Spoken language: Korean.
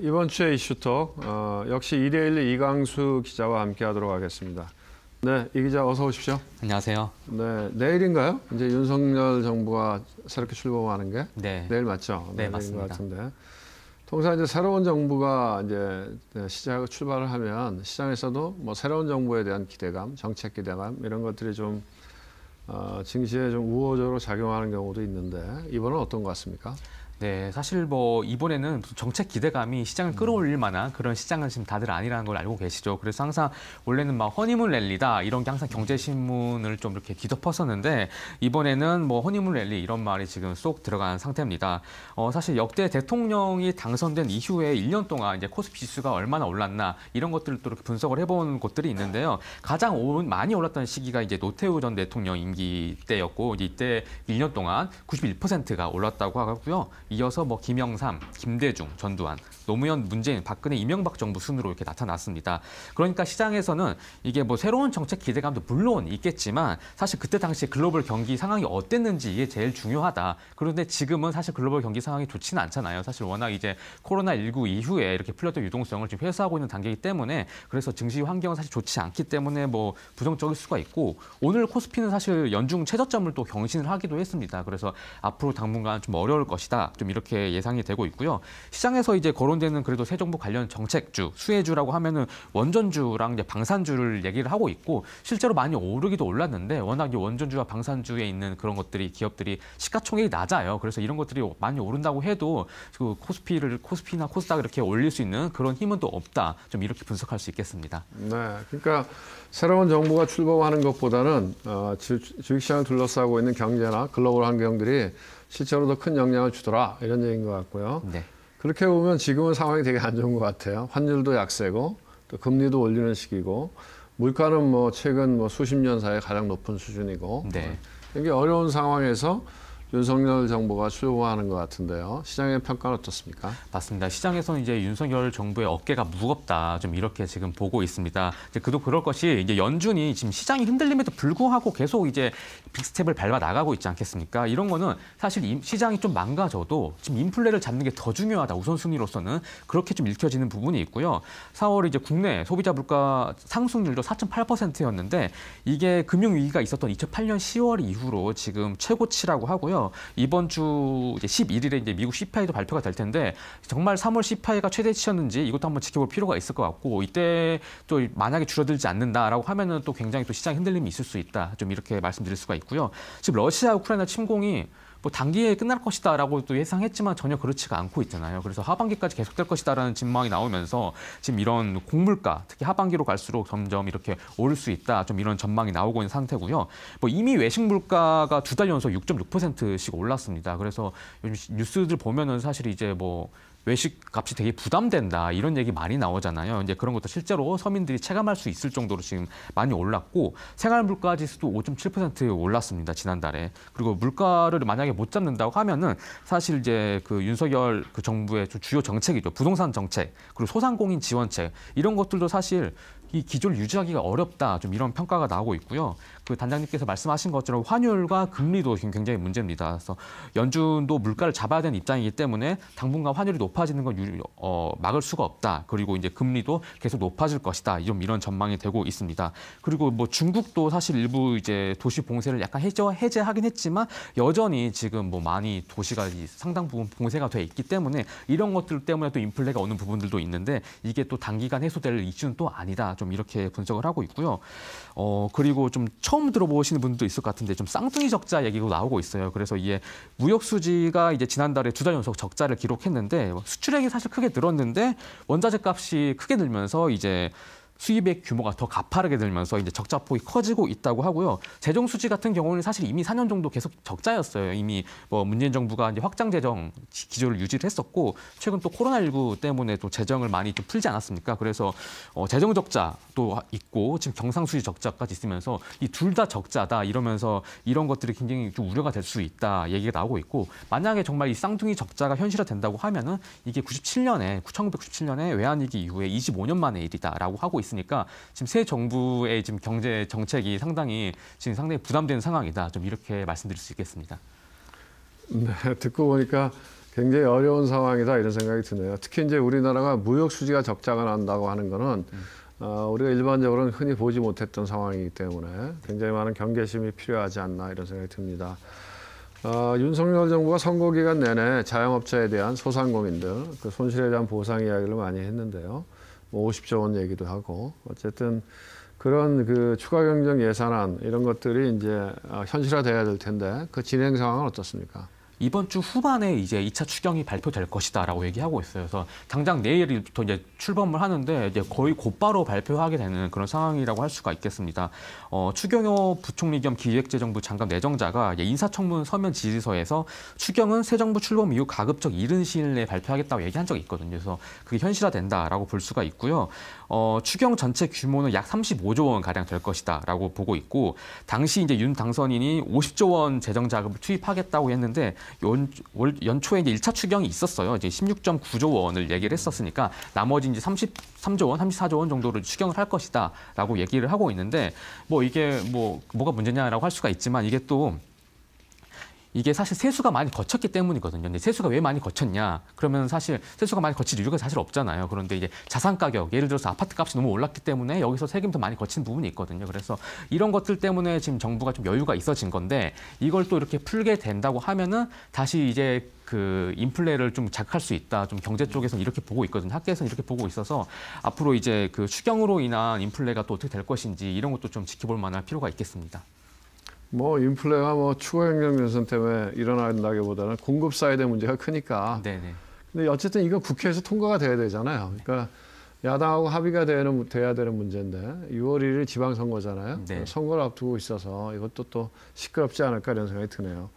이번 주의 이슈톡 어, 역시 일요일 이강수 기자와 함께하도록 하겠습니다. 네, 이 기자 어서 오십시오. 안녕하세요. 네, 내일인가요? 이제 윤석열 정부가 새롭게 출범하는 게 네. 내일 맞죠? 네, 맞습니다. 같은데. 통상 이제 새로운 정부가 이제 시작 출발을 하면 시장에서도 뭐 새로운 정부에 대한 기대감, 정책 기대감 이런 것들이 좀 어, 증시에 좀 우호적으로 작용하는 경우도 있는데 이번은 어떤 것 같습니까? 네, 사실 뭐 이번에는 정책 기대감이 시장을 끌어올릴 만한 그런 시장은 지금 다들 아니라는 걸 알고 계시죠. 그래서 항상 원래는 막 허니문 랠리다 이런 게 항상 경제신문을 좀 이렇게 뒤덮었었는데 이번에는 뭐 허니문 랠리 이런 말이 지금 쏙 들어간 상태입니다. 어, 사실 역대 대통령이 당선된 이후에 1년 동안 이제 코스피 지수가 얼마나 올랐나 이런 것들을 또 이렇게 분석을 해본 곳들이 있는데요. 가장 많이 올랐던 시기가 이제 노태우 전 대통령 임기 때였고 이제 이때 1년 동안 91%가 올랐다고 하고요. 이어서 뭐 김영삼, 김대중, 전두환, 노무현, 문재인, 박근혜, 이명박 정부 순으로 이렇게 나타났습니다. 그러니까 시장에서는 이게 뭐 새로운 정책 기대감도 물론 있겠지만 사실 그때 당시 글로벌 경기 상황이 어땠는지 이게 제일 중요하다. 그런데 지금은 사실 글로벌 경기 상황이 좋지는 않잖아요. 사실 워낙 이제 코로나19 이후에 이렇게 풀렸던 유동성을 지금 회수하고 있는 단계이기 때문에 그래서 증시 환경은 사실 좋지 않기 때문에 뭐 부정적일 수가 있고 오늘 코스피는 사실 연중 최저점을 또 경신을 하기도 했습니다. 그래서 앞으로 당분간 좀 어려울 것이다. 좀 이렇게 예상이 되고 있고요. 시장에서 이제 거론되는 그래도 새 정부 관련 정책주, 수혜주라고 하면은 원전주랑 이제 방산주를 얘기를 하고 있고 실제로 많이 오르기도 올랐는데 워낙 에 원전주와 방산주에 있는 그런 것들이 기업들이 시가총액이 낮아요. 그래서 이런 것들이 많이 오른다고 해도 그 코스피를 코스피나 코스닥 이렇게 올릴 수 있는 그런 힘은 또 없다. 좀 이렇게 분석할 수 있겠습니다. 네, 그러니까 새로운 정부가 출범하는 것보다는 어, 주, 주식시장을 둘러싸고 있는 경제나 글로벌 환경들이 실제로 도큰 영향을 주더라 이런 얘기인 것 같고요. 네. 그렇게 보면 지금은 상황이 되게 안 좋은 것 같아요. 환율도 약세고 또 금리도 올리는 시기고 물가는 뭐 최근 뭐 수십 년 사이 가장 높은 수준이고 네. 이게 어려운 상황에서 윤석열 정부가 추구하는 것 같은데요. 시장의 평가는 어떻습니까? 맞습니다. 시장에서는 이제 윤석열 정부의 어깨가 무겁다. 좀 이렇게 지금 보고 있습니다. 이제 그도 그럴 것이 이제 연준이 지금 시장이 흔들림에도 불구하고 계속 이제 빅스텝을 밟아 나가고 있지 않겠습니까? 이런 거는 사실 시장이 좀 망가져도 지금 인플레를 잡는 게 더 중요하다. 우선순위로서는 그렇게 좀 읽혀지는 부분이 있고요. 4월 이제 국내 소비자 물가 상승률도 4.8%였는데 이게 금융 위기가 있었던 2008년 10월 이후로 지금 최고치라고 하고요. 이번 주 이제 11일에 이제 미국 CPI도 발표가 될 텐데 정말 3월 CPI가 최대치였는지 이것도 한번 지켜볼 필요가 있을 것 같고 이때 또 만약에 줄어들지 않는다라고 하면은 또 굉장히 또 시장 흔들림이 있을 수 있다. 좀 이렇게 말씀드릴 수가 있고요. 지금 러시아 우크라이나 침공이 뭐 단기에 끝날 것이다라고 또 예상했지만 전혀 그렇지가 않고 있잖아요. 그래서 하반기까지 계속될 것이다라는 진망이 나오면서 지금 이런 곡물가 특히 하반기로 갈수록 점점 이렇게 오를 수 있다. 좀 이런 전망이 나오고 있는 상태고요. 뭐 이미 외식 물가가 두 달 연속 6.6%씩 올랐습니다. 그래서 요즘 뉴스들 보면은 사실 이제 뭐 외식 값이 되게 부담된다 이런 얘기 많이 나오잖아요. 이제 그런 것도 실제로 서민들이 체감할 수 있을 정도로 지금 많이 올랐고 생활 물가 지수도 5.7% 올랐습니다 지난달에. 그리고 물가를 만약에 못 잡는다고 하면은 사실 이제 그 윤석열 그 정부의 주요 정책이죠 부동산 정책 그리고 소상공인 지원책 이런 것들도 사실 이 기조를 유지하기가 어렵다. 좀 이런 평가가 나오고 있고요. 그 단장님께서 말씀하신 것처럼 환율과 금리도 굉장히 문제입니다. 그래서 연준도 물가를 잡아야 되는 입장이기 때문에 당분간 환율이 높아지는 건 유, 어, 막을 수가 없다. 그리고 이제 금리도 계속 높아질 것이다. 좀 이런 전망이 되고 있습니다. 그리고 뭐 중국도 사실 일부 이제 도시 봉쇄를 약간 해제, 해제하긴 했지만 여전히 지금 뭐 많이 도시가 상당 부분 봉쇄가 돼 있기 때문에 이런 것들 때문에 또 인플레가 오는 부분들도 있는데 이게 또 단기간 해소될 이슈는 또 아니다. 좀 이렇게 분석을 하고 있고요. 어, 그리고 좀 처음 들어보시는 분도 있을 것 같은데 좀 쌍둥이 적자 얘기도 나오고 있어요. 그래서 이게 무역 수지가 이제 지난달에 두 달 연속 적자를 기록했는데 수출액이 사실 크게 늘었는데 원자재 값이 크게 늘면서 이제 수입액 규모가 더 가파르게 들면서 이제 적자 폭이 커지고 있다고 하고요. 재정 수지 같은 경우는 사실 이미 4년 정도 계속 적자였어요. 이미 뭐 문재인 정부가 이제 확장 재정 기조를 유지를 했었고 최근 또 코로나19 때문에 또 재정을 많이 좀 풀지 않았습니까? 그래서 어, 재정 적자도 있고 지금 경상수지 적자까지 있으면서 이 둘 다 적자다 이러면서 이런 것들이 굉장히 좀 우려가 될 수 있다 얘기가 나오고 있고 만약에 정말 이 쌍둥이 적자가 현실화된다고 하면은 이게 97년에 1997년에 외환위기 이후에 25년 만의 일이다라고 하고 있습니다. 있으니까 지금 새 정부의 지금 경제 정책이 상당히 지금 상당히 부담되는 상황이다. 좀 이렇게 말씀드릴 수 있겠습니다. 네, 듣고 보니까 굉장히 어려운 상황이다 이런 생각이 드네요. 특히 이제 우리나라가 무역 수지가 적자가 난다고 하는 거는 음. 어, 우리가 일반적으로는 흔히 보지 못했던 상황이기 때문에 굉장히 많은 경계심이 필요하지 않나 이런 생각이 듭니다. 어, 윤석열 정부가 선거 기간 내내 자영업자에 대한 소상공인들 그 손실에 대한 보상 이야기를 많이 했는데요. 뭐 50조 원 얘기도 하고 어쨌든 그런 그 추가 경정 예산안 이런 것들이 이제 어, 현실화돼야 될 텐데 그 진행 상황은 어떻습니까? 이번 주 후반에 이제 2차 추경이 발표될 것이다라고 얘기하고 있어요. 그래서 당장 내일부터 이제 출범을 하는데 이제 거의 곧바로 발표하게 되는 그런 상황이라고 할 수가 있겠습니다. 어, 추경호 부총리 겸 기획재정부 장관 내정자가 인사청문 서면 지지서에서 추경은 새 정부 출범 이후 가급적 이른 시일 내에 발표하겠다고 얘기한 적이 있거든요. 그래서 그게 현실화된다라고 볼 수가 있고요. 어, 추경 전체 규모는 약 35조 원 가량 될 것이다라고 보고 있고 당시 이제 윤 당선인이 50조 원 재정 자금을 투입하겠다고 했는데 연, 월, 연초에 이제 1차 추경이 있었어요. 이제 16.9조 원을 얘기를 했었으니까 나머지 이제 33조 원, 34조 원 정도를 추경을 할 것이다라고 얘기를 하고 있는데 뭐 이게 뭐 뭐가 문제냐라고 할 수가 있지만 이게 또 이게 사실 세수가 많이 거쳤기 때문이거든요. 근데 세수가 왜 많이 거쳤냐? 그러면 사실 세수가 많이 거칠 이유가 사실 없잖아요. 그런데 이제 자산 가격, 예를 들어서 아파트 값이 너무 올랐기 때문에 여기서 세금도 많이 거친 부분이 있거든요. 그래서 이런 것들 때문에 지금 정부가 좀 여유가 있어진 건데 이걸 또 이렇게 풀게 된다고 하면은 다시 이제 그 인플레를 좀 자극할 수 있다. 좀 경제 쪽에서는 이렇게 보고 있거든요. 학계에서는 이렇게 보고 있어서 앞으로 이제 그 추경으로 인한 인플레가 또 어떻게 될 것인지 이런 것도 좀 지켜볼 만할 필요가 있겠습니다. 뭐 인플레가 뭐 추가 경력 연선 때문에 일어난다기보다는 공급 사이드 문제가 크니까. 네네. 근데 어쨌든 이거 국회에서 통과가 돼야 되잖아요. 네. 그러니까 야당하고 합의가 되는 돼야 되는 문제인데 6월 1일 지방선거잖아요. 네. 선거를 앞두고 있어서 이것도 또 시끄럽지 않을까 이런 생각이 드네요.